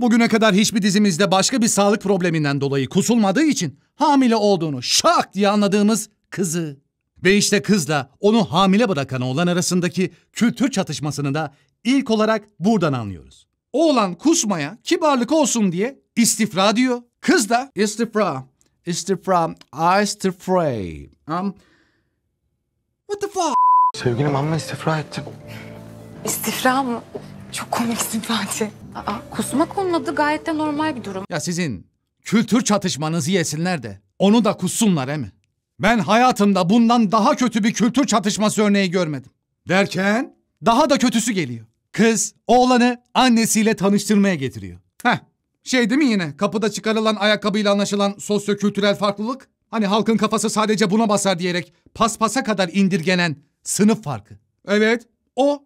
Bugüne kadar hiçbir dizimizde başka bir sağlık probleminden dolayı kusulmadığı için hamile olduğunu şak diye anladığımız kızı. Ve işte kızla onu hamile bırakan oğlan arasındaki kültür çatışmasını da ilk olarak buradan anlıyoruz. Oğlan kusmaya kibarlık olsun diye istifra diyor. Kız da istifra, istifra, istifra. Um, what the fuck? Sevgilim amma istifra ettim. İstifra mı? Çok komiksin Fatih. Aa, kusmak onun gayet de normal bir durum. Ya sizin kültür çatışmanızı yesinler de onu da kussunlar he mi? Ben hayatımda bundan daha kötü bir kültür çatışması örneği görmedim. Derken daha da kötüsü geliyor. Kız oğlanı annesiyle tanıştırmaya getiriyor. Heh şey değil mi yine kapıda çıkarılan ayakkabıyla anlaşılan sosyo-kültürel farklılık? Hani halkın kafası sadece buna basar diyerek paspasa kadar indirgenen sınıf farkı. Evet o